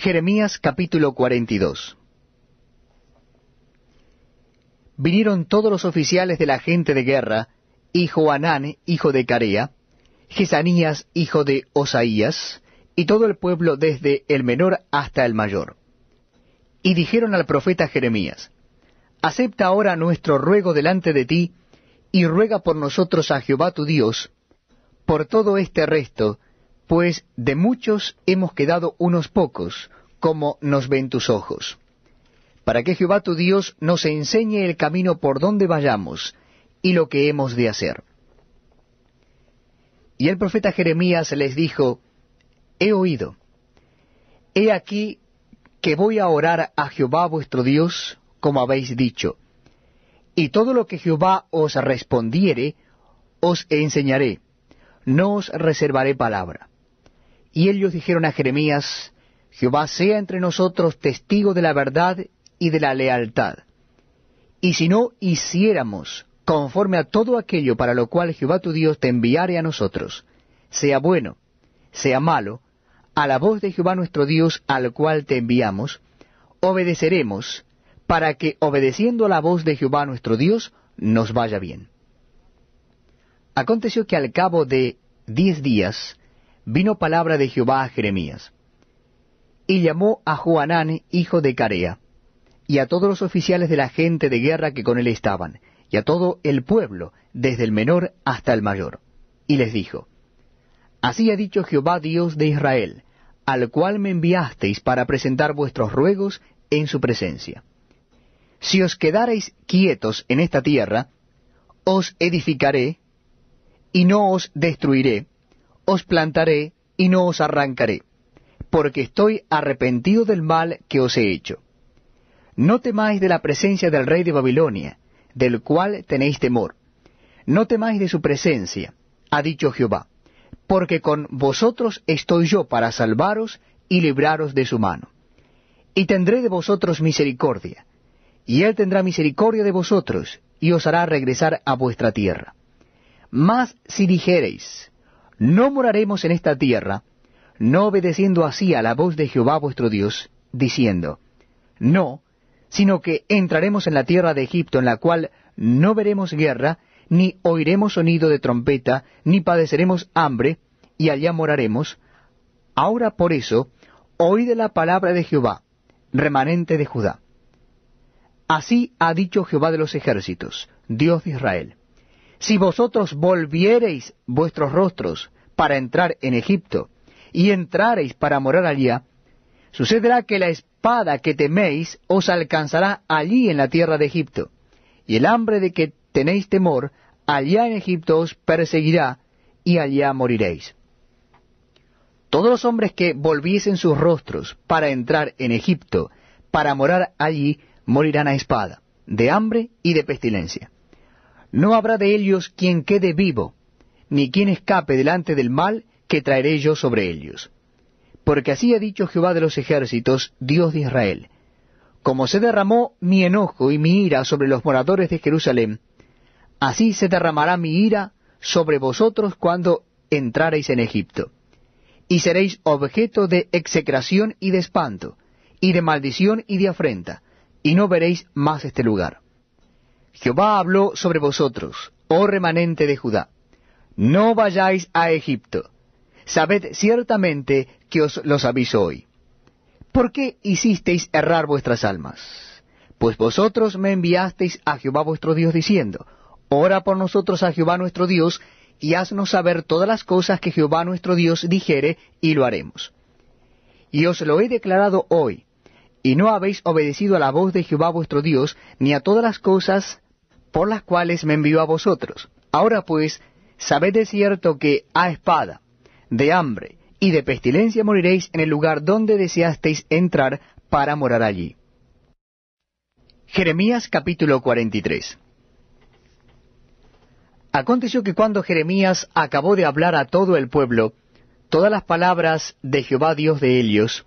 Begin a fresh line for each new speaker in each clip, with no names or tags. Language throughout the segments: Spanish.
Jeremías capítulo 42 Vinieron todos los oficiales de la gente de guerra, y Anán, hijo de Carea, Gesanías, hijo de Osaías, y todo el pueblo desde el menor hasta el mayor. Y dijeron al profeta Jeremías, Acepta ahora nuestro ruego delante de ti, y ruega por nosotros a Jehová tu Dios, por todo este resto pues de muchos hemos quedado unos pocos, como nos ven tus ojos. Para que Jehová tu Dios nos enseñe el camino por donde vayamos y lo que hemos de hacer. Y el profeta Jeremías les dijo, He oído, he aquí que voy a orar a Jehová vuestro Dios, como habéis dicho, y todo lo que Jehová os respondiere, os enseñaré, no os reservaré palabra. Y ellos dijeron a Jeremías, Jehová sea entre nosotros testigo de la verdad y de la lealtad. Y si no hiciéramos conforme a todo aquello para lo cual Jehová tu Dios te enviare a nosotros, sea bueno, sea malo, a la voz de Jehová nuestro Dios al cual te enviamos, obedeceremos para que obedeciendo a la voz de Jehová nuestro Dios nos vaya bien. Aconteció que al cabo de diez días vino palabra de Jehová a Jeremías. Y llamó a Joanán, hijo de Carea, y a todos los oficiales de la gente de guerra que con él estaban, y a todo el pueblo, desde el menor hasta el mayor. Y les dijo, Así ha dicho Jehová Dios de Israel, al cual me enviasteis para presentar vuestros ruegos en su presencia. Si os quedareis quietos en esta tierra, os edificaré, y no os destruiré, os plantaré y no os arrancaré, porque estoy arrepentido del mal que os he hecho. No temáis de la presencia del rey de Babilonia, del cual tenéis temor. No temáis de su presencia, ha dicho Jehová, porque con vosotros estoy yo para salvaros y libraros de su mano. Y tendré de vosotros misericordia, y él tendrá misericordia de vosotros, y os hará regresar a vuestra tierra. Mas si dijereis, no moraremos en esta tierra, no obedeciendo así a la voz de Jehová vuestro Dios, diciendo, No, sino que entraremos en la tierra de Egipto, en la cual no veremos guerra, ni oiremos sonido de trompeta, ni padeceremos hambre, y allá moraremos. Ahora por eso, oíd la palabra de Jehová, remanente de Judá. Así ha dicho Jehová de los ejércitos, Dios de Israel. Si vosotros volviereis vuestros rostros para entrar en Egipto, y entrareis para morar allí, sucederá que la espada que teméis os alcanzará allí en la tierra de Egipto, y el hambre de que tenéis temor allá en Egipto os perseguirá, y allá moriréis. Todos los hombres que volviesen sus rostros para entrar en Egipto, para morar allí, morirán a espada, de hambre y de pestilencia. No habrá de ellos quien quede vivo, ni quien escape delante del mal que traeré yo sobre ellos. Porque así ha dicho Jehová de los ejércitos, Dios de Israel, como se derramó mi enojo y mi ira sobre los moradores de Jerusalén, así se derramará mi ira sobre vosotros cuando entrareis en Egipto. Y seréis objeto de execración y de espanto, y de maldición y de afrenta, y no veréis más este lugar. Jehová habló sobre vosotros, oh remanente de Judá, no vayáis a Egipto, sabed ciertamente que os los aviso hoy. ¿Por qué hicisteis errar vuestras almas? Pues vosotros me enviasteis a Jehová vuestro Dios diciendo, Ora por nosotros a Jehová nuestro Dios, y haznos saber todas las cosas que Jehová nuestro Dios dijere, y lo haremos. Y os lo he declarado hoy, y no habéis obedecido a la voz de Jehová vuestro Dios, ni a todas las cosas por las cuales me envió a vosotros. Ahora pues, sabed de cierto que a espada, de hambre y de pestilencia moriréis en el lugar donde deseasteis entrar para morar allí. Jeremías capítulo 43 Aconteció que cuando Jeremías acabó de hablar a todo el pueblo, todas las palabras de Jehová Dios de ellos.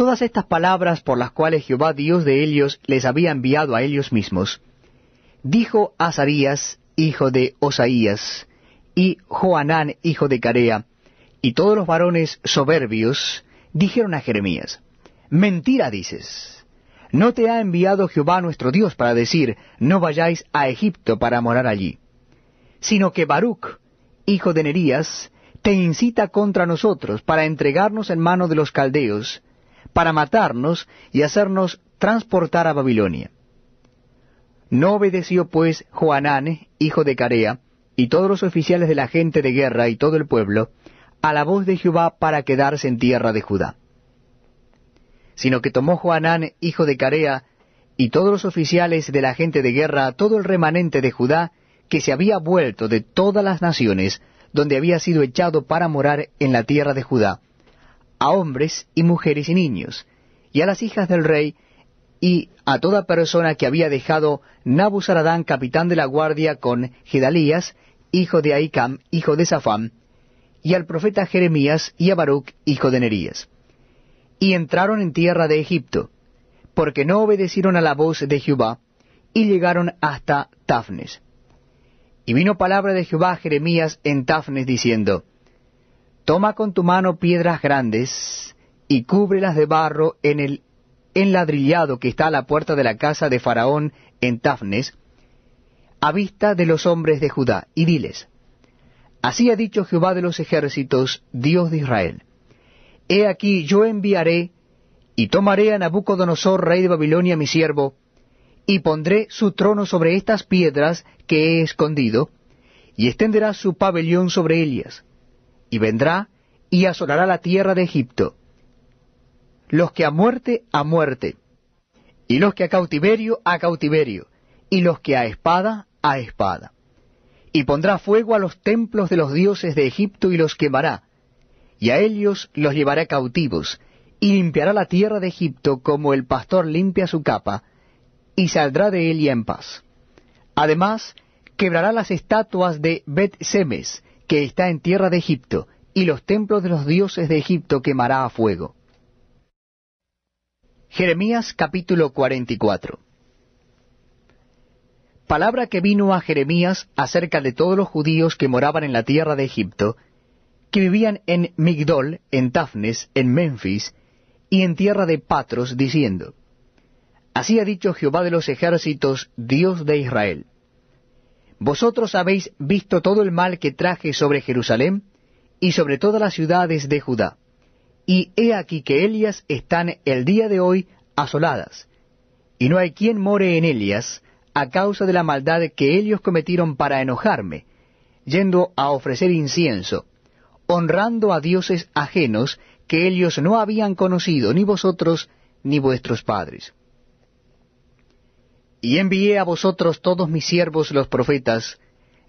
Todas estas palabras por las cuales Jehová Dios de ellos les había enviado a ellos mismos, dijo Azarías, hijo de Osaías, y Joanán, hijo de Carea, y todos los varones soberbios, dijeron a Jeremías, Mentira dices. ¿No te ha enviado Jehová nuestro Dios para decir, no vayáis a Egipto para morar allí? Sino que Baruch, hijo de Nerías, te incita contra nosotros para entregarnos en mano de los caldeos, para matarnos y hacernos transportar a Babilonia. No obedeció pues Joanán, hijo de Carea, y todos los oficiales de la gente de guerra y todo el pueblo, a la voz de Jehová para quedarse en tierra de Judá. Sino que tomó Juanán, hijo de Carea, y todos los oficiales de la gente de guerra, todo el remanente de Judá, que se había vuelto de todas las naciones, donde había sido echado para morar en la tierra de Judá, a hombres y mujeres y niños, y a las hijas del rey, y a toda persona que había dejado Nabuzaradán, capitán de la guardia, con Gedalías, hijo de Ahicam, hijo de Safán, y al profeta Jeremías y a Baruch, hijo de Nerías. Y entraron en tierra de Egipto, porque no obedecieron a la voz de Jehová, y llegaron hasta Tafnes. Y vino palabra de Jehová a Jeremías en Tafnes, diciendo, Toma con tu mano piedras grandes y cúbrelas de barro en el enladrillado que está a la puerta de la casa de Faraón en Tafnes, a vista de los hombres de Judá, y diles, Así ha dicho Jehová de los ejércitos, Dios de Israel, He aquí yo enviaré y tomaré a Nabucodonosor, rey de Babilonia, mi siervo, y pondré su trono sobre estas piedras que he escondido, y extenderá su pabellón sobre ellas y vendrá y asolará la tierra de Egipto. Los que a muerte, a muerte, y los que a cautiverio, a cautiverio, y los que a espada, a espada. Y pondrá fuego a los templos de los dioses de Egipto y los quemará, y a ellos los llevará cautivos, y limpiará la tierra de Egipto como el pastor limpia su capa, y saldrá de y en paz. Además, quebrará las estatuas de Bet-Semes, que está en tierra de Egipto, y los templos de los dioses de Egipto quemará a fuego. Jeremías capítulo 44 Palabra que vino a Jeremías acerca de todos los judíos que moraban en la tierra de Egipto, que vivían en Migdol, en Tafnes, en Memphis, y en tierra de Patros, diciendo, Así ha dicho Jehová de los ejércitos, Dios de Israel. Vosotros habéis visto todo el mal que traje sobre Jerusalén y sobre todas las ciudades de Judá. Y he aquí que Elias están el día de hoy asoladas, y no hay quien more en Elias a causa de la maldad que ellos cometieron para enojarme, yendo a ofrecer incienso, honrando a dioses ajenos que ellos no habían conocido, ni vosotros ni vuestros padres. Y envié a vosotros todos mis siervos los profetas,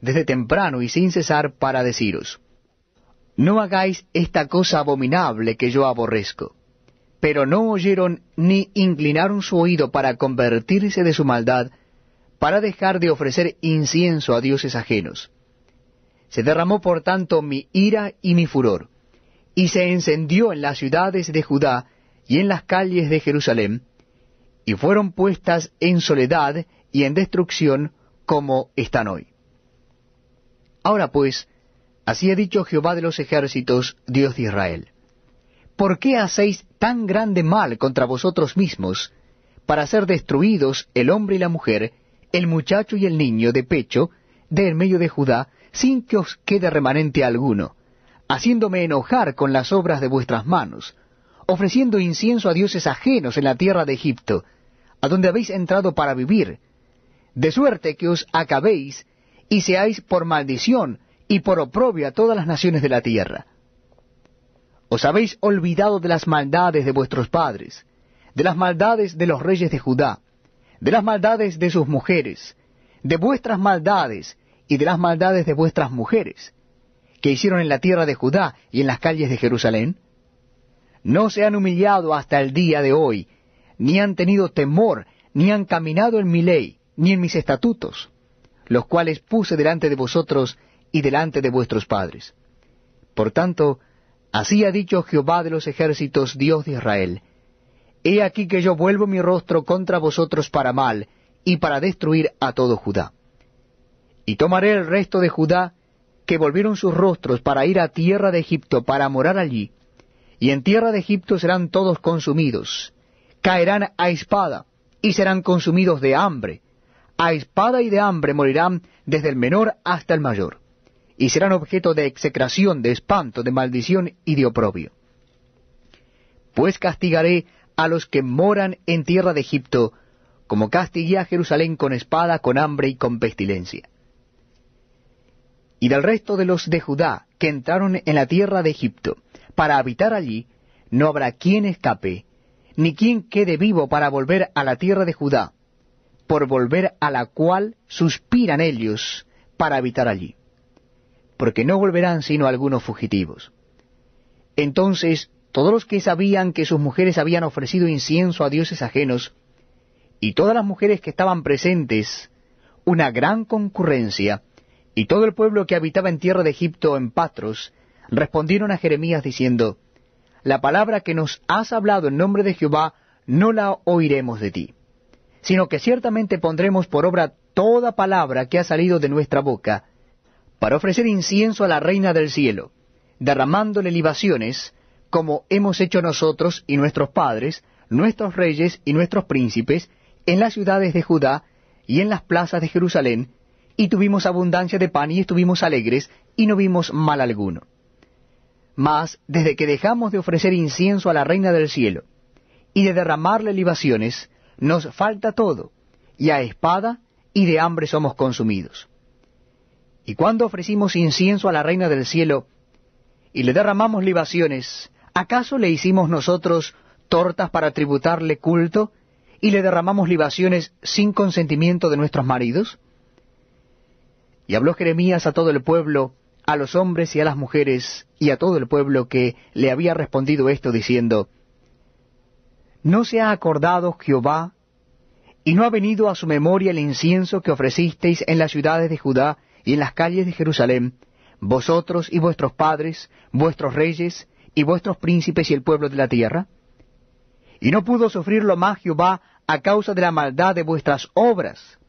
desde temprano y sin cesar, para deciros, No hagáis esta cosa abominable que yo aborrezco. Pero no oyeron ni inclinaron su oído para convertirse de su maldad, para dejar de ofrecer incienso a dioses ajenos. Se derramó por tanto mi ira y mi furor, y se encendió en las ciudades de Judá y en las calles de Jerusalén, y fueron puestas en soledad y en destrucción como están hoy. Ahora pues, así ha dicho Jehová de los ejércitos, Dios de Israel, ¿por qué hacéis tan grande mal contra vosotros mismos para ser destruidos el hombre y la mujer, el muchacho y el niño de pecho, de en medio de Judá, sin que os quede remanente alguno, haciéndome enojar con las obras de vuestras manos, ofreciendo incienso a dioses ajenos en la tierra de Egipto, a donde habéis entrado para vivir, de suerte que os acabéis y seáis por maldición y por oprobio a todas las naciones de la tierra. Os habéis olvidado de las maldades de vuestros padres, de las maldades de los reyes de Judá, de las maldades de sus mujeres, de vuestras maldades y de las maldades de vuestras mujeres, que hicieron en la tierra de Judá y en las calles de Jerusalén, no se han humillado hasta el día de hoy, ni han tenido temor, ni han caminado en mi ley, ni en mis estatutos, los cuales puse delante de vosotros y delante de vuestros padres. Por tanto, así ha dicho Jehová de los ejércitos, Dios de Israel, He aquí que yo vuelvo mi rostro contra vosotros para mal, y para destruir a todo Judá. Y tomaré el resto de Judá, que volvieron sus rostros para ir a tierra de Egipto, para morar allí, y en tierra de Egipto serán todos consumidos, caerán a espada, y serán consumidos de hambre, a espada y de hambre morirán desde el menor hasta el mayor, y serán objeto de execración, de espanto, de maldición y de oprobio. Pues castigaré a los que moran en tierra de Egipto, como castigué a Jerusalén con espada, con hambre y con pestilencia. Y del resto de los de Judá que entraron en la tierra de Egipto, para habitar allí, no habrá quien escape, ni quien quede vivo para volver a la tierra de Judá, por volver a la cual suspiran ellos para habitar allí, porque no volverán sino algunos fugitivos. Entonces todos los que sabían que sus mujeres habían ofrecido incienso a dioses ajenos, y todas las mujeres que estaban presentes, una gran concurrencia, y todo el pueblo que habitaba en tierra de Egipto en Patros, respondieron a Jeremías diciendo, La palabra que nos has hablado en nombre de Jehová no la oiremos de ti, sino que ciertamente pondremos por obra toda palabra que ha salido de nuestra boca, para ofrecer incienso a la reina del cielo, derramándole libaciones, como hemos hecho nosotros y nuestros padres, nuestros reyes y nuestros príncipes, en las ciudades de Judá y en las plazas de Jerusalén, y tuvimos abundancia de pan y estuvimos alegres, y no vimos mal alguno. Mas desde que dejamos de ofrecer incienso a la reina del cielo y de derramarle libaciones, nos falta todo, y a espada y de hambre somos consumidos. Y cuando ofrecimos incienso a la reina del cielo y le derramamos libaciones, ¿acaso le hicimos nosotros tortas para tributarle culto y le derramamos libaciones sin consentimiento de nuestros maridos? Y habló Jeremías a todo el pueblo a los hombres y a las mujeres y a todo el pueblo que le había respondido esto diciendo, ¿No se ha acordado Jehová y no ha venido a su memoria el incienso que ofrecisteis en las ciudades de Judá y en las calles de Jerusalén, vosotros y vuestros padres, vuestros reyes y vuestros príncipes y el pueblo de la tierra? Y no pudo sufrirlo más Jehová a causa de la maldad de vuestras obras,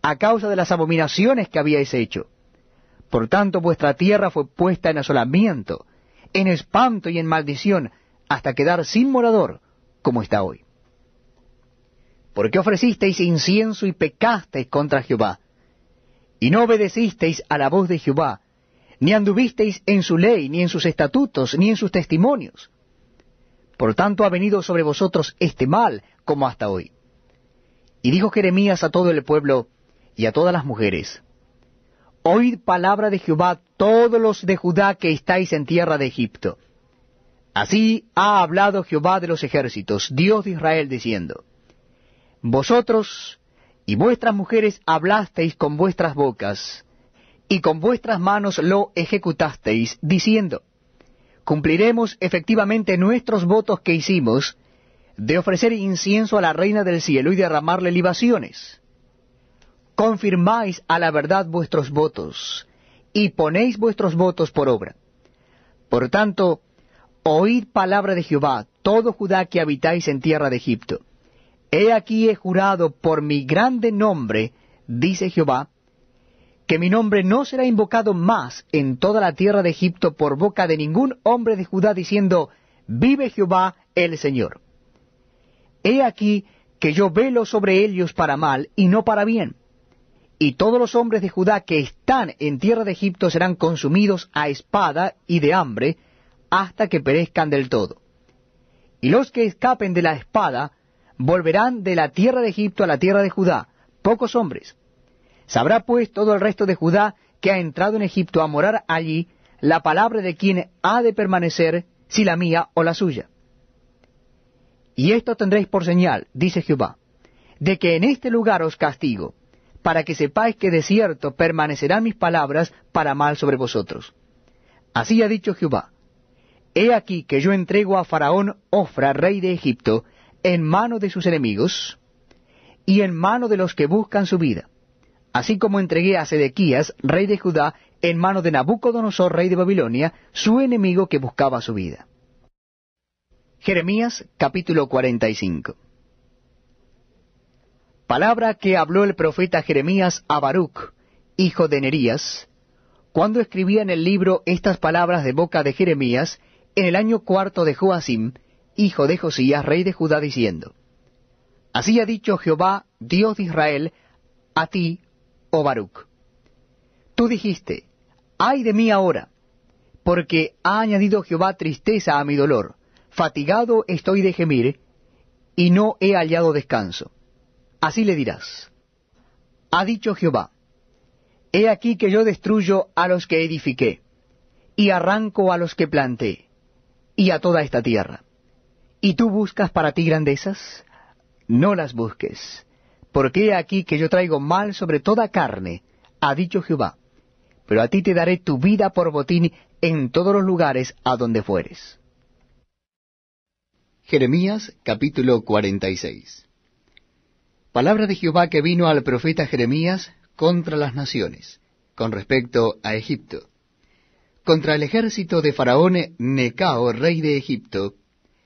a causa de las abominaciones que habíais hecho. Por tanto, vuestra tierra fue puesta en asolamiento, en espanto y en maldición, hasta quedar sin morador, como está hoy. Porque ofrecisteis incienso y pecasteis contra Jehová, y no obedecisteis a la voz de Jehová, ni anduvisteis en su ley, ni en sus estatutos, ni en sus testimonios. Por tanto ha venido sobre vosotros este mal, como hasta hoy. Y dijo Jeremías a todo el pueblo y a todas las mujeres, Oíd palabra de Jehová todos los de Judá que estáis en tierra de Egipto. Así ha hablado Jehová de los ejércitos, Dios de Israel, diciendo, Vosotros y vuestras mujeres hablasteis con vuestras bocas, y con vuestras manos lo ejecutasteis, diciendo, Cumpliremos efectivamente nuestros votos que hicimos de ofrecer incienso a la reina del cielo y derramarle libaciones confirmáis a la verdad vuestros votos, y ponéis vuestros votos por obra. Por tanto, oíd palabra de Jehová, todo Judá que habitáis en tierra de Egipto. He aquí he jurado por mi grande nombre, dice Jehová, que mi nombre no será invocado más en toda la tierra de Egipto por boca de ningún hombre de Judá diciendo, vive Jehová el Señor. He aquí que yo velo sobre ellos para mal y no para bien y todos los hombres de Judá que están en tierra de Egipto serán consumidos a espada y de hambre hasta que perezcan del todo. Y los que escapen de la espada volverán de la tierra de Egipto a la tierra de Judá, pocos hombres. Sabrá pues todo el resto de Judá que ha entrado en Egipto a morar allí la palabra de quien ha de permanecer, si la mía o la suya. Y esto tendréis por señal, dice Jehová, de que en este lugar os castigo, para que sepáis que de cierto permanecerán mis palabras para mal sobre vosotros. Así ha dicho Jehová, He aquí que yo entrego a Faraón Ofra, rey de Egipto, en mano de sus enemigos, y en mano de los que buscan su vida, así como entregué a Sedequías, rey de Judá, en mano de Nabucodonosor, rey de Babilonia, su enemigo que buscaba su vida. Jeremías capítulo 45 Palabra que habló el profeta Jeremías a Baruch, hijo de Nerías, cuando escribía en el libro estas palabras de boca de Jeremías en el año cuarto de Joacim, hijo de Josías, rey de Judá, diciendo, Así ha dicho Jehová, Dios de Israel, a ti, oh Baruch. Tú dijiste, ay de mí ahora, porque ha añadido Jehová tristeza a mi dolor, fatigado estoy de gemir, y no he hallado descanso. Así le dirás, ha dicho Jehová, He aquí que yo destruyo a los que edifiqué, y arranco a los que planté, y a toda esta tierra. ¿Y tú buscas para ti grandezas? No las busques, porque he aquí que yo traigo mal sobre toda carne, ha dicho Jehová, pero a ti te daré tu vida por botín en todos los lugares a donde fueres. Jeremías capítulo 46 Palabra de Jehová que vino al profeta Jeremías contra las naciones, con respecto a Egipto. Contra el ejército de Faraón Necao, rey de Egipto,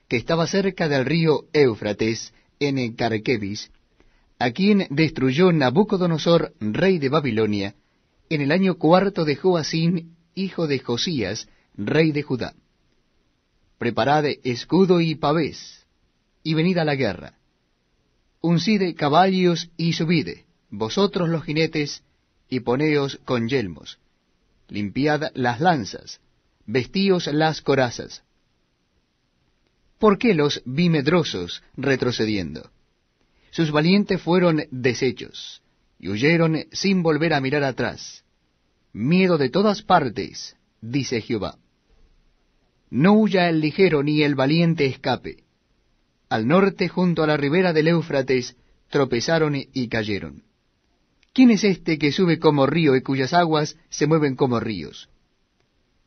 que estaba cerca del río Éufrates, en Carquebis, a quien destruyó Nabucodonosor, rey de Babilonia, en el año cuarto de Joacín, hijo de Josías, rey de Judá. Preparad escudo y pavés, y venid a la guerra uncide caballos y subide, vosotros los jinetes, y poneos con yelmos, limpiad las lanzas, vestíos las corazas. ¿Por qué los vi medrosos retrocediendo? Sus valientes fueron deshechos, y huyeron sin volver a mirar atrás. Miedo de todas partes, dice Jehová. No huya el ligero ni el valiente escape al norte junto a la ribera del Éufrates, tropezaron y cayeron. ¿Quién es este que sube como río y cuyas aguas se mueven como ríos?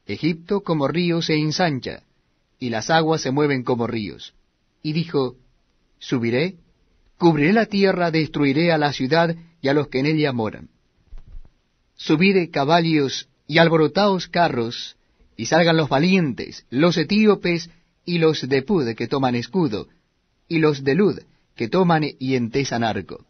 Egipto como río se ensancha, y las aguas se mueven como ríos. Y dijo, Subiré, cubriré la tierra, destruiré a la ciudad y a los que en ella moran. Subiré caballos y alborotaos carros, y salgan los valientes, los etíopes y los de Pude que toman escudo, y los de Lud, que toman y entesan arco.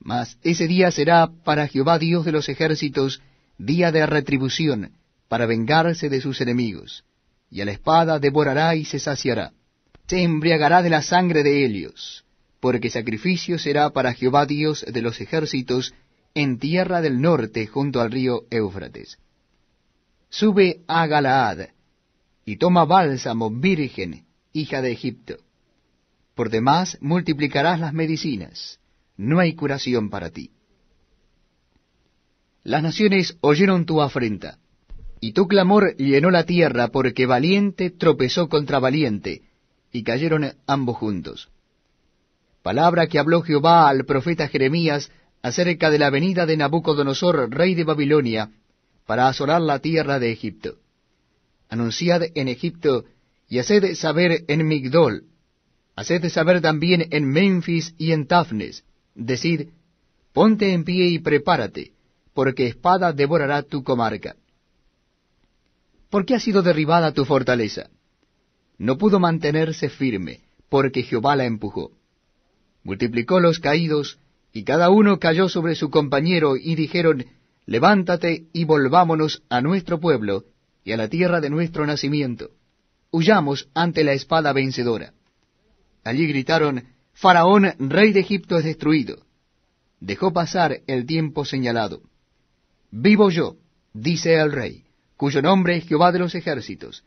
Mas ese día será para Jehová Dios de los ejércitos día de retribución, para vengarse de sus enemigos, y a la espada devorará y se saciará. Se embriagará de la sangre de ellos, porque sacrificio será para Jehová Dios de los ejércitos en tierra del norte junto al río Éufrates. Sube a Galaad, y toma bálsamo virgen, hija de Egipto. Por demás, multiplicarás las medicinas. No hay curación para ti. Las naciones oyeron tu afrenta, y tu clamor llenó la tierra, porque valiente tropezó contra valiente, y cayeron ambos juntos. Palabra que habló Jehová al profeta Jeremías acerca de la venida de Nabucodonosor, rey de Babilonia, para asolar la tierra de Egipto. Anunciad en Egipto y haced saber en Migdol Haced saber también en Memphis y en Tafnes, decid, ponte en pie y prepárate, porque espada devorará tu comarca. ¿Por qué ha sido derribada tu fortaleza? No pudo mantenerse firme, porque Jehová la empujó. Multiplicó los caídos, y cada uno cayó sobre su compañero, y dijeron, Levántate y volvámonos a nuestro pueblo y a la tierra de nuestro nacimiento. Huyamos ante la espada vencedora. Allí gritaron, Faraón, rey de Egipto, es destruido. Dejó pasar el tiempo señalado. Vivo yo, dice el rey, cuyo nombre es Jehová de los ejércitos,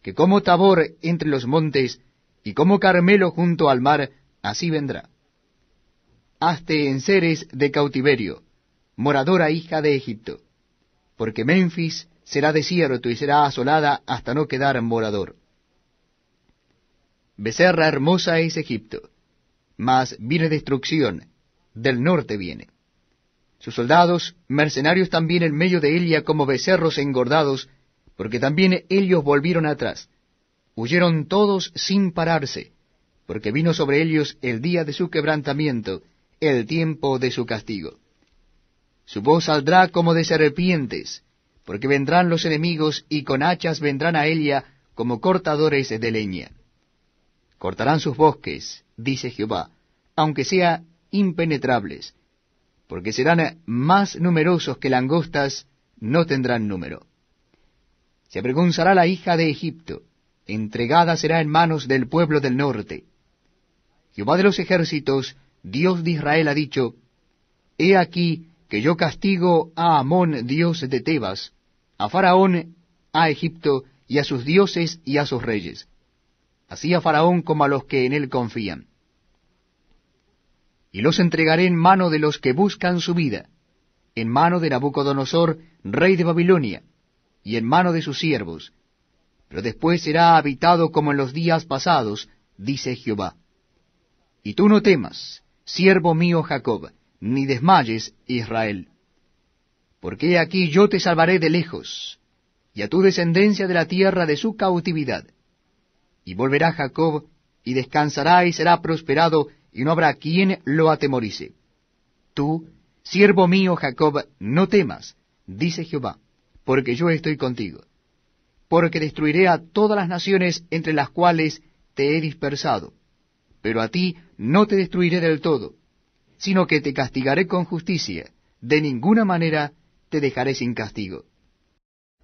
que como Tabor entre los montes y como Carmelo junto al mar, así vendrá. Hazte en seres de cautiverio, moradora hija de Egipto, porque Memphis será desierto y será asolada hasta no quedar morador. Becerra hermosa es Egipto, mas viene destrucción, del norte viene. Sus soldados, mercenarios también en medio de ella como becerros engordados, porque también ellos volvieron atrás. Huyeron todos sin pararse, porque vino sobre ellos el día de su quebrantamiento, el tiempo de su castigo. Su voz saldrá como de serpientes, porque vendrán los enemigos y con hachas vendrán a ella como cortadores de leña. Cortarán sus bosques, dice Jehová, aunque sea impenetrables, porque serán más numerosos que langostas, no tendrán número. Se avergonzará la hija de Egipto, entregada será en manos del pueblo del norte. Jehová de los ejércitos, Dios de Israel, ha dicho, He aquí que yo castigo a Amón, dios de Tebas, a Faraón, a Egipto, y a sus dioses y a sus reyes así a Faraón como a los que en él confían. Y los entregaré en mano de los que buscan su vida, en mano de Nabucodonosor, rey de Babilonia, y en mano de sus siervos, pero después será habitado como en los días pasados, dice Jehová. Y tú no temas, siervo mío Jacob, ni desmayes, Israel. Porque aquí yo te salvaré de lejos, y a tu descendencia de la tierra de su cautividad, y volverá Jacob, y descansará y será prosperado, y no habrá quien lo atemorice. Tú, siervo mío Jacob, no temas, dice Jehová, porque yo estoy contigo. Porque destruiré a todas las naciones entre las cuales te he dispersado. Pero a ti no te destruiré del todo, sino que te castigaré con justicia. De ninguna manera te dejaré sin castigo.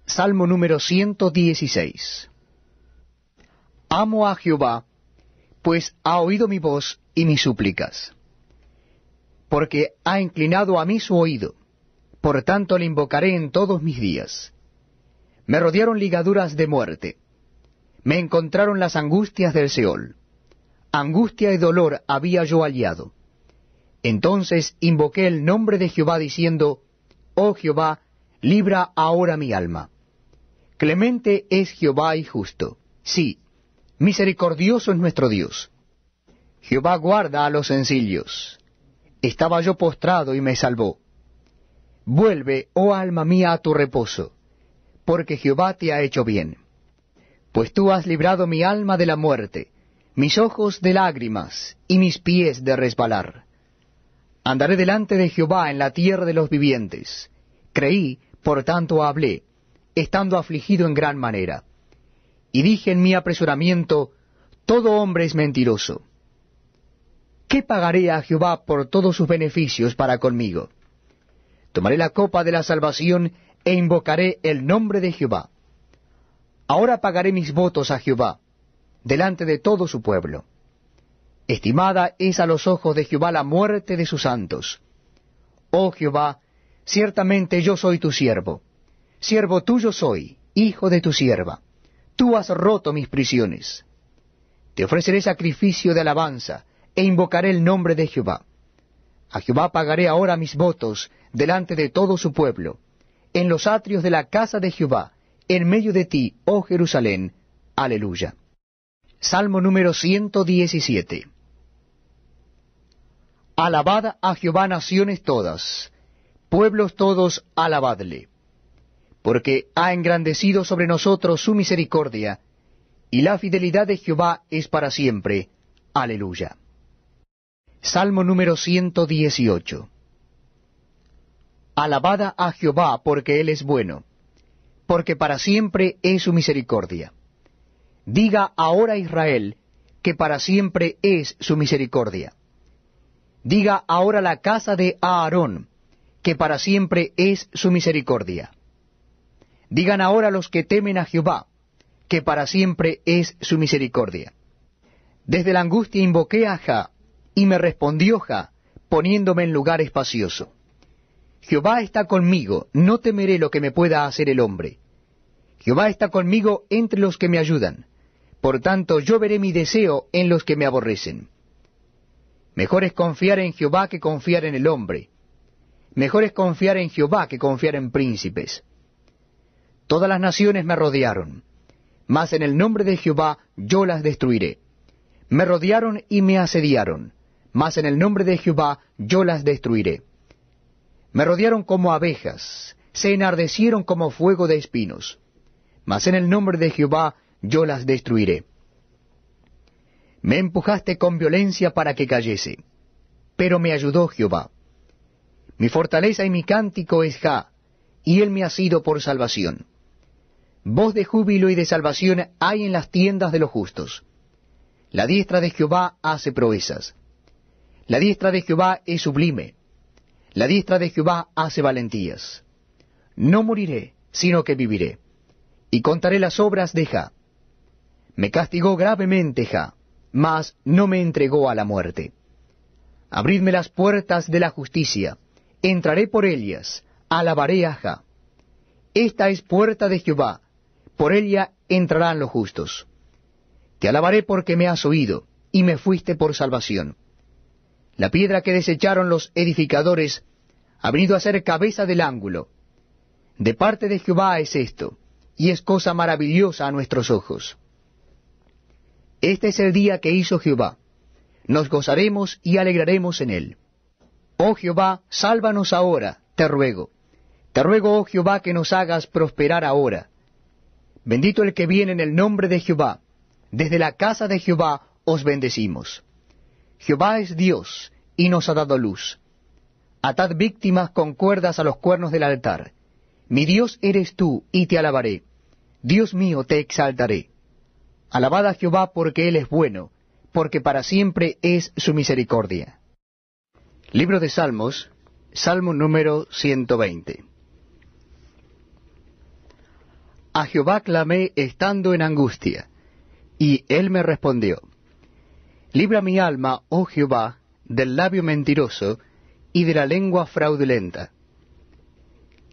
Salmo número 116 Amo a Jehová, pues ha oído mi voz y mis súplicas. Porque ha inclinado a mí su oído, por tanto le invocaré en todos mis días. Me rodearon ligaduras de muerte, me encontraron las angustias del Seol. Angustia y dolor había yo aliado. Entonces invoqué el nombre de Jehová diciendo, Oh Jehová, libra ahora mi alma. Clemente es Jehová y justo. Sí, Misericordioso es nuestro Dios. Jehová guarda a los sencillos. Estaba yo postrado y me salvó. Vuelve, oh alma mía, a tu reposo, porque Jehová te ha hecho bien. Pues tú has librado mi alma de la muerte, mis ojos de lágrimas y mis pies de resbalar. Andaré delante de Jehová en la tierra de los vivientes. Creí, por tanto hablé, estando afligido en gran manera y dije en mi apresuramiento, todo hombre es mentiroso. ¿Qué pagaré a Jehová por todos sus beneficios para conmigo? Tomaré la copa de la salvación e invocaré el nombre de Jehová. Ahora pagaré mis votos a Jehová, delante de todo su pueblo. Estimada es a los ojos de Jehová la muerte de sus santos. Oh Jehová, ciertamente yo soy tu siervo, siervo tuyo soy, hijo de tu sierva. Tú has roto mis prisiones. Te ofreceré sacrificio de alabanza, e invocaré el nombre de Jehová. A Jehová pagaré ahora mis votos delante de todo su pueblo, en los atrios de la casa de Jehová, en medio de ti, oh Jerusalén. Aleluya. Salmo número 117. Alabada a Jehová naciones todas, pueblos todos, alabadle porque ha engrandecido sobre nosotros su misericordia, y la fidelidad de Jehová es para siempre. Aleluya. Salmo número 118. Alabada a Jehová porque Él es bueno, porque para siempre es su misericordia. Diga ahora Israel que para siempre es su misericordia. Diga ahora la casa de Aarón que para siempre es su misericordia. Digan ahora los que temen a Jehová, que para siempre es su misericordia. Desde la angustia invoqué a Jah, y me respondió Jah, poniéndome en lugar espacioso. Jehová está conmigo, no temeré lo que me pueda hacer el hombre. Jehová está conmigo entre los que me ayudan. Por tanto, yo veré mi deseo en los que me aborrecen. Mejor es confiar en Jehová que confiar en el hombre. Mejor es confiar en Jehová que confiar en príncipes. Todas las naciones me rodearon, mas en el nombre de Jehová yo las destruiré. Me rodearon y me asediaron, mas en el nombre de Jehová yo las destruiré. Me rodearon como abejas, se enardecieron como fuego de espinos, mas en el nombre de Jehová yo las destruiré. Me empujaste con violencia para que cayese, pero me ayudó Jehová. Mi fortaleza y mi cántico es Ja, y él me ha sido por salvación. Voz de júbilo y de salvación hay en las tiendas de los justos. La diestra de Jehová hace proezas. La diestra de Jehová es sublime. La diestra de Jehová hace valentías. No moriré, sino que viviré. Y contaré las obras de Ja. Me castigó gravemente Ja, mas no me entregó a la muerte. Abridme las puertas de la justicia. Entraré por ellas. Alabaré a Ja. Esta es puerta de Jehová por ella entrarán los justos. Te alabaré porque me has oído, y me fuiste por salvación. La piedra que desecharon los edificadores ha venido a ser cabeza del ángulo. De parte de Jehová es esto, y es cosa maravillosa a nuestros ojos. Este es el día que hizo Jehová. Nos gozaremos y alegraremos en él. Oh Jehová, sálvanos ahora, te ruego. Te ruego, oh Jehová, que nos hagas prosperar ahora Bendito el que viene en el nombre de Jehová. Desde la casa de Jehová os bendecimos. Jehová es Dios y nos ha dado luz. Atad víctimas con cuerdas a los cuernos del altar. Mi Dios eres tú y te alabaré. Dios mío te exaltaré. Alabad a Jehová porque Él es bueno, porque para siempre es su misericordia. Libro de Salmos, Salmo número 120. A Jehová clamé estando en angustia, y él me respondió. Libra mi alma, oh Jehová, del labio mentiroso y de la lengua fraudulenta.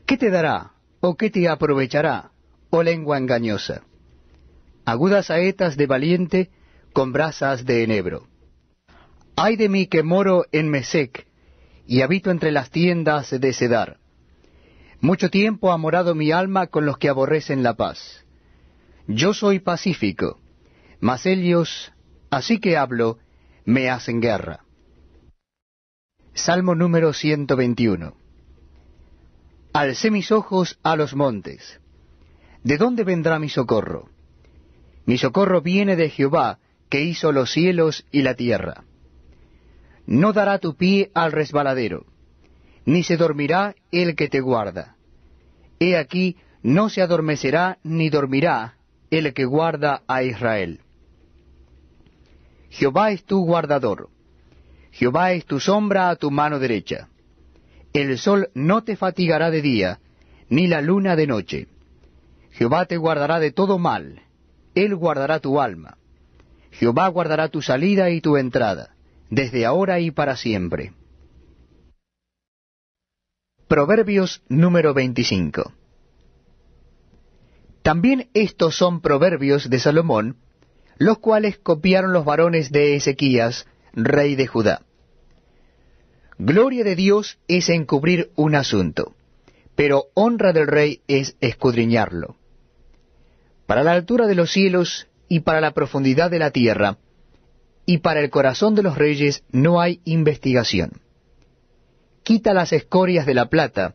¿Qué te dará, o qué te aprovechará, oh lengua engañosa? Agudas saetas de valiente con brasas de enebro. Ay de mí que moro en Mesec, y habito entre las tiendas de Sedar. Mucho tiempo ha morado mi alma con los que aborrecen la paz. Yo soy pacífico, mas ellos, así que hablo, me hacen guerra. Salmo número 121. Alcé mis ojos a los montes. ¿De dónde vendrá mi socorro? Mi socorro viene de Jehová, que hizo los cielos y la tierra. No dará tu pie al resbaladero ni se dormirá el que te guarda. He aquí, no se adormecerá ni dormirá el que guarda a Israel. Jehová es tu guardador. Jehová es tu sombra a tu mano derecha. El sol no te fatigará de día, ni la luna de noche. Jehová te guardará de todo mal, Él guardará tu alma. Jehová guardará tu salida y tu entrada, desde ahora y para siempre. Proverbios número 25. También estos son proverbios de Salomón, los cuales copiaron los varones de Ezequías, rey de Judá. Gloria de Dios es encubrir un asunto, pero honra del rey es escudriñarlo. Para la altura de los cielos y para la profundidad de la tierra, y para el corazón de los reyes no hay investigación quita las escorias de la plata,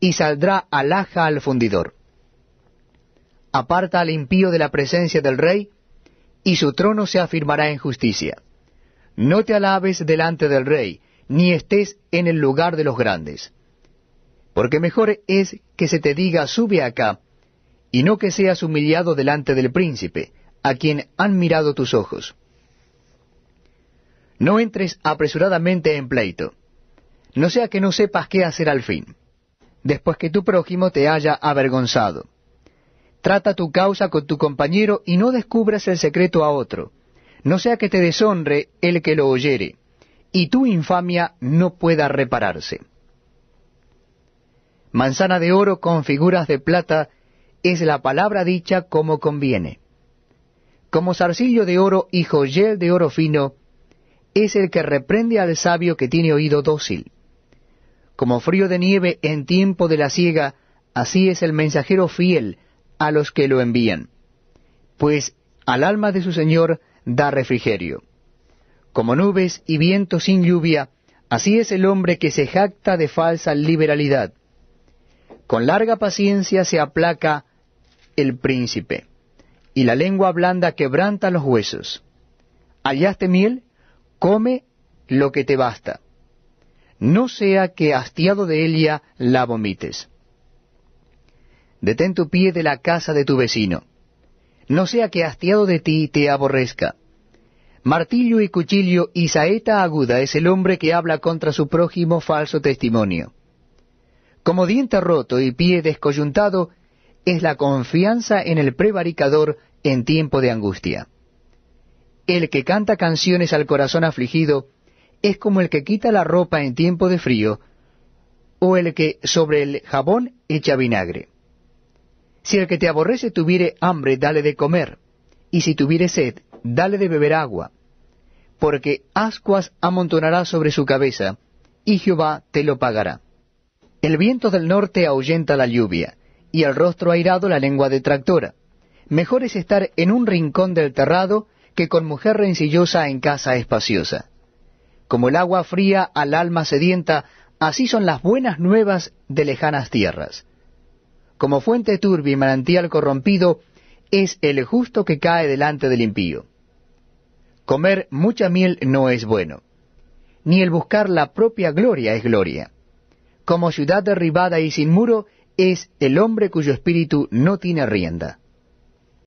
y saldrá alhaja al fundidor. Aparta al impío de la presencia del rey, y su trono se afirmará en justicia. No te alabes delante del rey, ni estés en el lugar de los grandes. Porque mejor es que se te diga sube acá, y no que seas humillado delante del príncipe, a quien han mirado tus ojos. No entres apresuradamente en pleito no sea que no sepas qué hacer al fin, después que tu prójimo te haya avergonzado. Trata tu causa con tu compañero y no descubras el secreto a otro, no sea que te deshonre el que lo oyere, y tu infamia no pueda repararse. Manzana de oro con figuras de plata es la palabra dicha como conviene. Como zarcillo de oro y joyel de oro fino, es el que reprende al sabio que tiene oído dócil como frío de nieve en tiempo de la siega, así es el mensajero fiel a los que lo envían. Pues al alma de su Señor da refrigerio. Como nubes y viento sin lluvia, así es el hombre que se jacta de falsa liberalidad. Con larga paciencia se aplaca el príncipe, y la lengua blanda quebranta los huesos. ¿Hallaste miel? Come lo que te basta no sea que hastiado de ella la vomites. Detén tu pie de la casa de tu vecino, no sea que hastiado de ti te aborrezca. Martillo y cuchillo y saeta aguda es el hombre que habla contra su prójimo falso testimonio. Como diente roto y pie descoyuntado es la confianza en el prevaricador en tiempo de angustia. El que canta canciones al corazón afligido, es como el que quita la ropa en tiempo de frío o el que sobre el jabón echa vinagre. Si el que te aborrece tuviere hambre, dale de comer, y si tuviere sed, dale de beber agua, porque ascuas amontonará sobre su cabeza, y Jehová te lo pagará. El viento del norte ahuyenta la lluvia, y el rostro airado la lengua detractora. Mejor es estar en un rincón del terrado que con mujer rencillosa en casa espaciosa. Como el agua fría al alma sedienta, así son las buenas nuevas de lejanas tierras. Como fuente turbia y manantial corrompido, es el justo que cae delante del impío. Comer mucha miel no es bueno, ni el buscar la propia gloria es gloria. Como ciudad derribada y sin muro, es el hombre cuyo espíritu no tiene rienda.